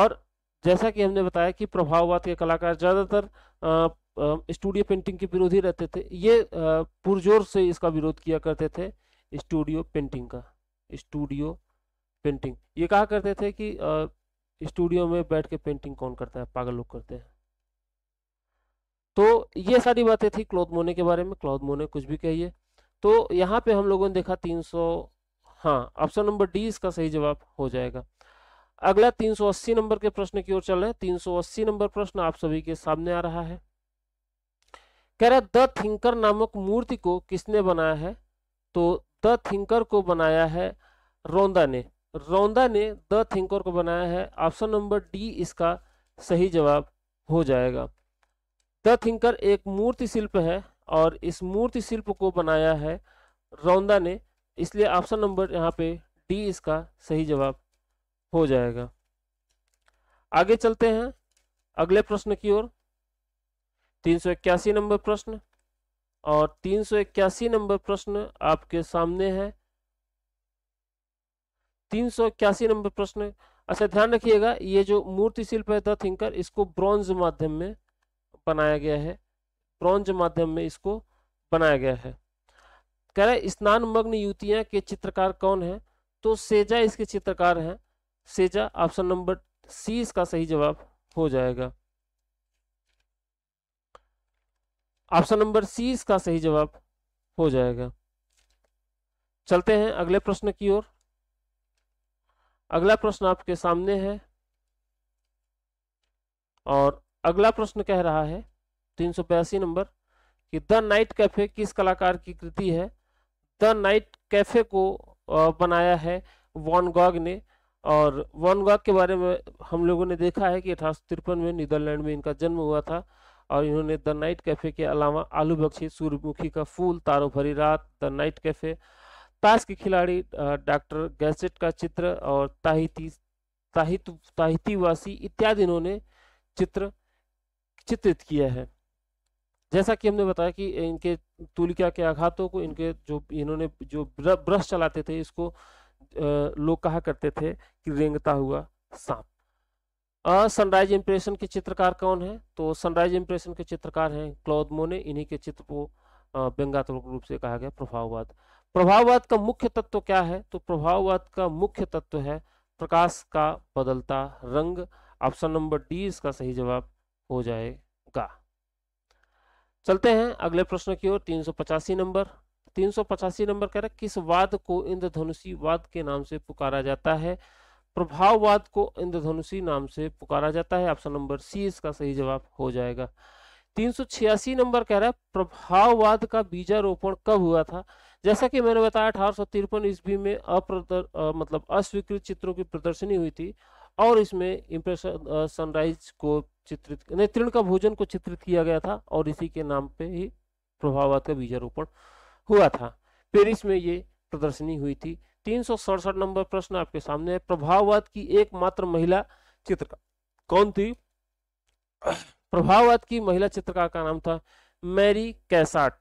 और जैसा कि हमने बताया कि प्रभाववाद के कलाकार ज्यादातर स्टूडियो पेंटिंग के विरोधी रहते थे ये पुरजोर से इसका विरोध किया करते थे स्टूडियो पेंटिंग का स्टूडियो पेंटिंग ये कहा करते थे कि स्टूडियो में बैठ के पेंटिंग कौन करता है पागल लोग करते हैं तो ये सारी बातें थी क्लोथ मोने के बारे में क्लोथ मोने कुछ भी कहिए तो यहाँ पे हम लोगों ने देखा 300 हाँ ऑप्शन नंबर डी इसका सही जवाब हो जाएगा अगला 380 नंबर के प्रश्न की ओर चल रहे हैं सौ नंबर प्रश्न आप सभी के सामने आ रहा है कह रहा द थिंकर नामक मूर्ति को किसने बनाया है तो द थिंकर को बनाया है रोंदा ने रौंदा ने द थिंकर को बनाया है ऑप्शन नंबर डी इसका सही जवाब हो जाएगा द थिंकर एक मूर्ति शिल्प है और इस मूर्ति शिल्प को बनाया है रौंदा ने इसलिए ऑप्शन नंबर यहाँ पे डी इसका सही जवाब हो जाएगा आगे चलते हैं अगले प्रश्न की ओर तीन नंबर प्रश्न और तीन नंबर प्रश्न आपके सामने है तीन नंबर प्रश्न अच्छा ध्यान रखिएगा ये जो मूर्ति शिल्प है द थिंकर इसको ब्रॉन्ज माध्यम में बनाया गया है ब्रॉन्ज माध्यम में इसको बनाया गया है कह रहे स्नान मग्न युतियाँ के चित्रकार कौन है तो सेजा इसके चित्रकार हैं सेजा ऑप्शन नंबर सी इसका सही जवाब हो जाएगा ऑप्शन नंबर सी इसका सही जवाब हो जाएगा चलते हैं अगले प्रश्न की ओर अगला प्रश्न आपके सामने है और अगला प्रश्न कह रहा है तीन नंबर कि द नाइट कैफे किस कलाकार की कृति है द नाइट कैफे को बनाया है वॉन गॉग ने और वॉन गॉग के बारे में हम लोगों ने देखा है कि अठारह में नीदरलैंड में इनका जन्म हुआ था और इन्होंने द नाइट कैफे के अलावा आलू बख्शी सूर्यमुखी का फूल तारों भरी रात द नाइट कैफे ताश के खिलाड़ी डॉक्टर गैसेट का चित्र और ताहिती ताहित ताहितीवासी इत्यादि इन्होंने चित्र चित्रित किया है जैसा कि हमने बताया कि इनके तुलिका के आघातों को इनके जो इन्होंने जो ब्रश चलाते थे इसको लोग कहा करते थे कि रेंगता हुआ सांप सनराइज इम्प्रेशन के चित्रकार कौन है तो सनराइज इम्प्रेशन के चित्रकार हैं क्लोद ने इन्हीं के चित्र को व्यंगात्मक रूप से कहा गया प्रभाववाद प्रभाववाद का मुख्य तत्व क्या है तो प्रभाववाद का मुख्य तत्व है प्रकाश का बदलता रंग ऑप्शन नंबर डी इसका सही जवाब हो जाएगा चलते हैं अगले प्रश्न की ओर तीन नंबर तीन नंबर कह रहा किस वाद को इंद्रधनुषी वाद के नाम से पुकारा जाता है प्रभाववाद को इंद्रधनुषी नाम से पुकारा जाता है ऑप्शन नंबर सी इसका सही जवाब हो जाएगा छियासी नंबर कह रहा है प्रभाववाद का बीजारोपण कब हुआ था जैसा कि मैंने बताया अठारह ईस्वी में अप्रदर मतलब अस्वीकृत चित्रों की प्रदर्शनी हुई थी और इसमें इम्प्रेशन सनराइज को चित्रित नेत्रिण का भोजन को चित्रित किया गया था और इसी के नाम पे ही प्रभाववाद का बीजारोपण हुआ था पेरिस में ये प्रदर्शनी हुई थी तीन नंबर प्रश्न आपके सामने है प्रभाववाद की एकमात्र महिला चित्रकार कौन थी प्रभाववाद की महिला चित्रकार का नाम था मैरी कैसाट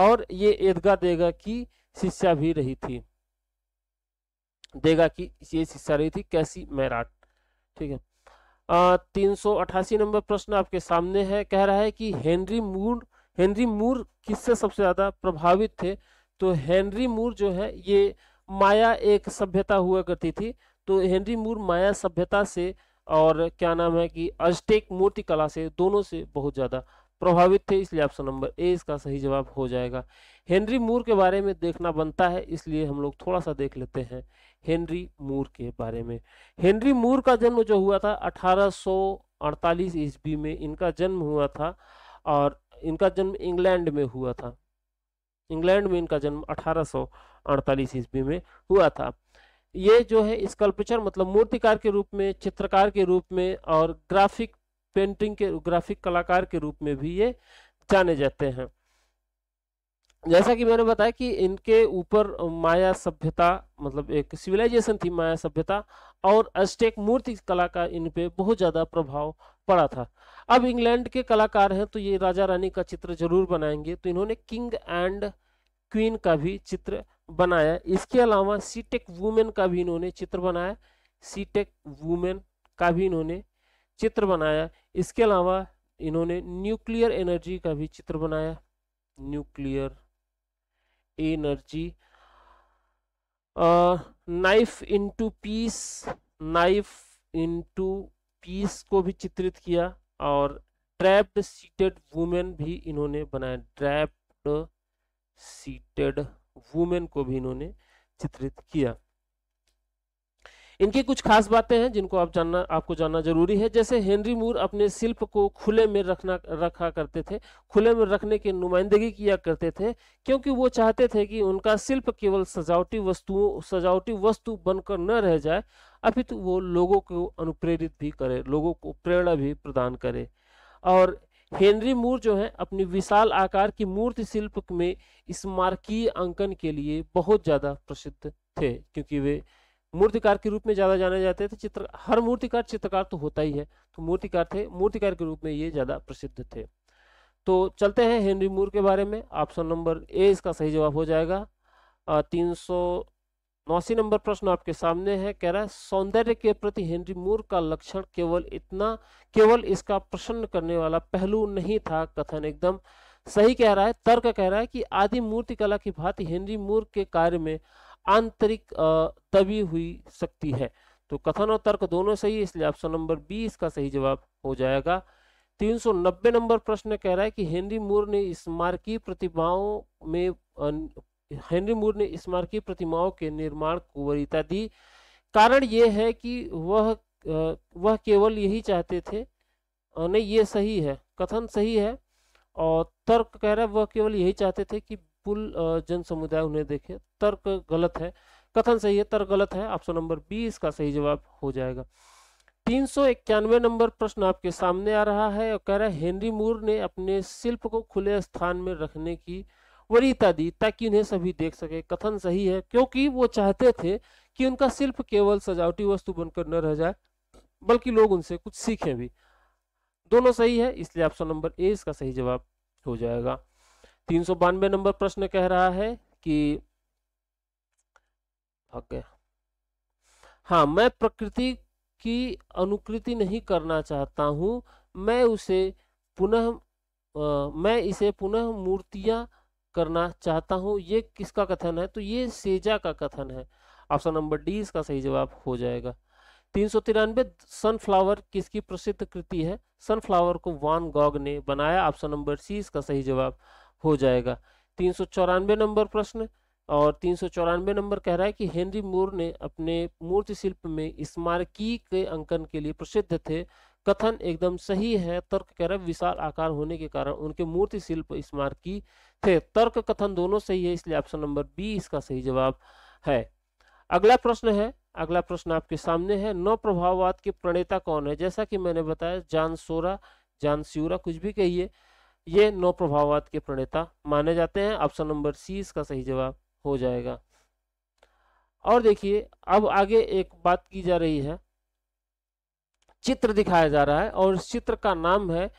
और ये ईदगाह देगा की शिक्षा भी रही थी देगा की ये शिक्षा रही थी कैसी मैराट ठीक है तीन सौ अठासी नंबर प्रश्न आपके सामने है कह रहा है कि हेनरी मूर हेनरी मूर किससे सबसे ज्यादा प्रभावित थे तो हेनरी मूर जो है ये माया एक सभ्यता हुआ करती थी तो हेनरी मूर माया सभ्यता से और क्या नाम है कि अजटेक मूर्ति कला से दोनों से बहुत ज्यादा प्रभावित थे इसलिए ऑप्शन नंबर ए इसका सही जवाब हो जाएगा हेनरी मूर के बारे में देखना बनता है इसलिए हम लोग थोड़ा सा देख लेते हैं हेनरी मूर के बारे में हेनरी मूर का जन्म जो हुआ था 1848 ईस्वी में इनका जन्म हुआ था और इनका जन्म इंग्लैंड में हुआ था इंग्लैंड में इनका जन्म 1848 ईस्वी में हुआ था ये जो है स्कल्पचर मतलब मूर्तिकार के रूप में चित्रकार के रूप में और ग्राफिक पेंटिंग के ग्राफिक कलाकार के रूप में भी ये जाने जाते हैं जैसा कि मैंने बताया कि इनके ऊपर माया सभ्यता मतलब एक सिविलाइजेशन थी माया सभ्यता और अस्टेक मूर्ति कला का इन पे बहुत ज़्यादा प्रभाव पड़ा था अब इंग्लैंड के कलाकार हैं तो ये राजा रानी का चित्र जरूर बनाएंगे तो इन्होंने किंग एंड क्वीन का भी चित्र बनाया इसके अलावा सीटेक वुमेन का भी इन्होंने चित्र बनाया सीटेक वुमेन का भी इन्होंने चित्र बनाया इसके अलावा इन्होंने न्यूक्लियर एनर्जी का भी चित्र बनाया nuclear energy knife into piece knife into piece को भी चित्रित किया और ट्रैप्ड सीटेड वुमेन भी इन्होंने बनाया ट्रैप्ड सीटेड वुमेन को भी इन्होंने चित्रित किया इनकी कुछ खास बातें हैं जिनको आप जानना आपको जानना जरूरी है जैसे हेनरी मूर अपने शिल्प को खुले में रखना रखा करते थे खुले में रखने की नुमाइंदगी किया करते थे क्योंकि वो चाहते थे कि उनका शिल्प केवल सजावटी वस्तुओं सजावटी वस्तु बनकर न रह जाए तो वो लोगों को अनुप्रेरित भी करे लोगों को प्रेरणा भी प्रदान करे और हेनरी मूर जो है अपनी विशाल आकार की मूर्ति शिल्प में स्मारकीय अंकन के लिए बहुत ज़्यादा प्रसिद्ध थे क्योंकि वे मूर्तिकार के रूप में ज़्यादा जाने जाते थे तो चित्र हर मूर्तिकार चित्रकार तो होता ही है तो मूर्तिकार थे मूर्तिकार के रूप में ये ज़्यादा प्रसिद्ध थे तो चलते हैं हेनरी मूर के बारे में ऑप्शन नंबर ए इसका सही जवाब हो जाएगा तीन नौसी नंबर प्रश्न आपके सामने है कह रहा है सौंदर्य के प्रति हेनरी मूर का लक्षण केवल इतना केवल इसका प्रसन्न करने वाला पहलू नहीं था कथन एकदम सही कह रहा है तर्क कह रहा है कि आदि मूर्ति कला की भांति हेनरी मूर के कार्य में आंतरिक तभी हुई सकती है तो कथन और तर्क दोनों सही है इसलिए ऑप्शन नंबर बी इसका सही जवाब हो जाएगा 390 नंबर प्रश्न कह रहा है कि हेनरी मूर ने स्मारकी प्रतिमाओं में हेनरी मूर ने स्मारकी प्रतिमाओं के निर्माण को वरीता दी कारण यह है कि वह वह केवल यही चाहते थे नहीं ये सही है कथन सही है और तर्क कह रहा है वह केवल यही चाहते थे कि कुल जन समुदाय उन्हें देखे तर्क गलत है कथन सही है तर्क गलत है ऑप्शन नंबर बी इसका सही जवाब हो जाएगा तीन सौ इक्यानवे नंबर प्रश्न आपके सामने आ रहा है और कह रहा है हेनरी मूर ने अपने शिल्प को खुले स्थान में रखने की वरीयता दी ताकि उन्हें सभी देख सके कथन सही है क्योंकि वो चाहते थे कि उनका शिल्प केवल सजावटी वस्तु बनकर न रह जाए बल्कि लोग उनसे कुछ सीखें भी दोनों सही है इसलिए ऑप्शन नंबर ए इसका सही जवाब हो जाएगा तीन सौ बानवे नंबर प्रश्न कह रहा है कि हाँ मैं प्रकृति की अनुकृति नहीं करना चाहता हूं मैं उसे पुनः मैं इसे पुनः मूर्तियां करना चाहता हूं ये किसका कथन है तो ये सेजा का कथन है ऑप्शन नंबर डी इसका सही जवाब हो जाएगा तीन सौ तिरानवे सनफ्लावर किसकी प्रसिद्ध कृति है सनफ्लावर को वान गॉग ने बनाया ऑप्शन नंबर सी इसका सही जवाब हो जाएगा तीन सौ चौरानवे नंबर प्रश्न और तीन सौ चौरानवे नंबर कह रहा है कि हेनरी मूर ने अपने मूर्ति शिल्प में स्मारकी के अंकन के लिए प्रसिद्ध थे कथन एकदम सही है तर्क कह रहा विशाल आकार होने के कारण उनके मूर्ति शिल्प स्मारकी थे तर्क कथन दोनों सही है इसलिए ऑप्शन नंबर बी इसका सही जवाब है अगला प्रश्न है अगला प्रश्न आपके सामने है नौ प्रभाववाद के प्रणेता कौन है जैसा कि मैंने बताया जान सोरा जान स्यूरा कुछ भी कहिए ये नौ प्रभाववाद के प्रणेता माने जाते हैं ऑप्शन नंबर सी इसका सही जवाब हो जाएगा और देखिए अब आगे एक बात की जा रही है चित्र दिखाया जा रहा है और इस चित्र का नाम है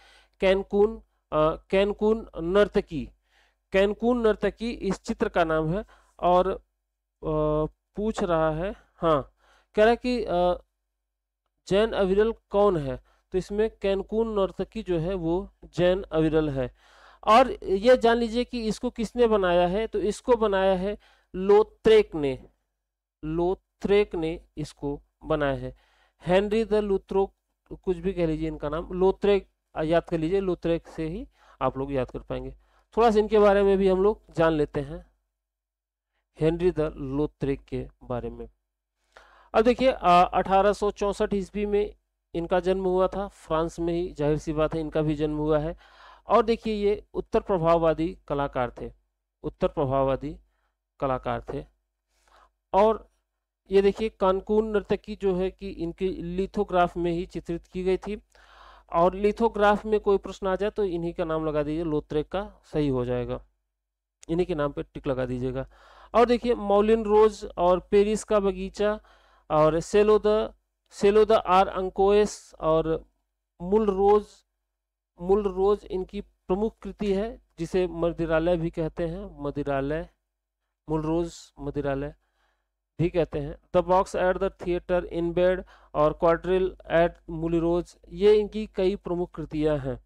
कैनकून कैनकून नर्तकी कैनकून नर्तकी इस चित्र का नाम है और आ, पूछ रहा है हाँ कह रहा है कि आ, जैन अविरल कौन है तो इसमें कैनकून नर्तकी जो है वो जैन अविरल है और ये जान लीजिए कि इसको किसने बनाया है तो इसको बनाया है लोत्रेक ने लोत्रेक ने इसको बनाया है हेनरी द लूत्रो कुछ भी कह लीजिए इनका नाम लोत्रेक याद कर लीजिए लोत्रेक से ही आप लोग याद कर पाएंगे थोड़ा सा इनके बारे में भी हम लोग जान लेते हैं हेनरी द लोत्रेक के बारे में अब देखिए अठारह सौ ईस्वी में इनका जन्म हुआ था फ्रांस में ही जाहिर सी बात है इनका भी जन्म हुआ है और देखिए ये उत्तर प्रभाववादी कलाकार थे उत्तर प्रभाववादी कलाकार थे और ये देखिए कानकून नर्तकी जो है कि इनकी लिथोग्राफ में ही चित्रित की गई थी और लिथोग्राफ में कोई प्रश्न आ जाए तो इन्हीं का नाम लगा दीजिए लोत्रेक का सही हो जाएगा इन्हीं के नाम पे टिक लगा दीजिएगा और देखिए मौलिन रोज और पेरिस का बगीचा और सेलो द सेलो द आर अंकोएस और मूल रोज मूल रोज इनकी प्रमुख कृति है जिसे मदिरालय भी कहते हैं मदिरालय मूल रोज मदिरालय भी कहते हैं the box at the theatre in bed और क्वाड्रिल एट मुलिरोज ये इनकी कई प्रमुख कृतियां हैं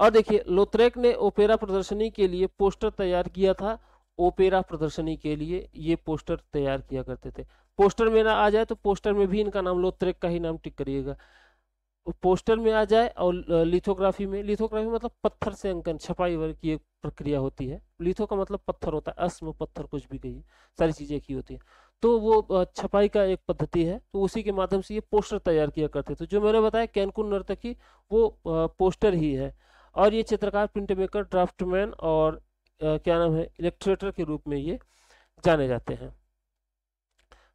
और देखिए लोत्रेक ने ओपेरा प्रदर्शनी के लिए पोस्टर तैयार किया था ओपेरा प्रदर्शनी के लिए ये पोस्टर तैयार किया करते थे पोस्टर में ना आ जाए तो पोस्टर में भी इनका नाम लोत्रेक का ही नाम टिक करिएगा पोस्टर में आ जाए और लिथोग्राफी में लिथोग्राफी मतलब पत्थर से अंकन छपाई वर्ग की एक प्रक्रिया होती है लिथो का मतलब पत्थर होता है अस्म पत्थर कुछ भी कही सारी चीज़ें की होती है तो वो छपाई का एक पद्धति है तो उसी के माध्यम से ये पोस्टर तैयार किया करते थे जो मैंने बताया कैनकुन नर्तकी वो पोस्टर ही है और ये चित्रकार प्रिंट मेकर ड्राफ्टमैन और क्या नाम है इलेक्ट्रेटर के रूप में ये जाने जाते हैं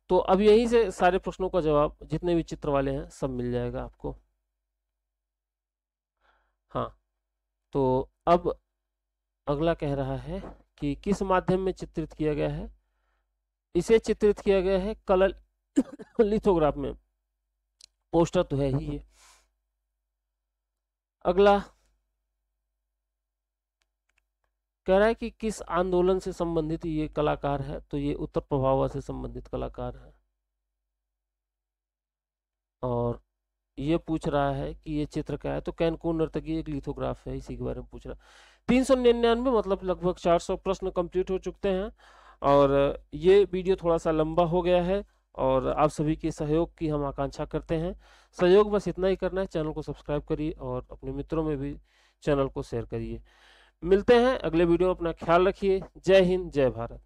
तो अब यहीं से सारे प्रश्नों का जवाब जितने भी चित्र वाले हैं सब मिल जाएगा आपको हाँ तो अब अगला कह रहा है कि किस माध्यम में चित्रित किया गया है इसे चित्रित किया गया है कलर लिथोग्राफ में पोस्टर तो है ही ये अगला कह रहा है कि किस आंदोलन से संबंधित ये कलाकार है तो ये उत्तर प्रभाव से संबंधित कलाकार है और ये पूछ रहा है कि ये चित्र क्या है तो कैनकून नर्तकी एक लिथोग्राफ है इसी के बारे में पूछ रहा है तीन सौ निन्यानवे मतलब लगभग चार सौ प्रश्न कंप्लीट हो चुके हैं और ये वीडियो थोड़ा सा लंबा हो गया है और आप सभी के सहयोग की हम आकांक्षा करते हैं सहयोग बस इतना ही करना है चैनल को सब्सक्राइब करिए और अपने मित्रों में भी चैनल को शेयर करिए मिलते हैं अगले वीडियो में अपना ख्याल रखिए जय हिंद जय भारत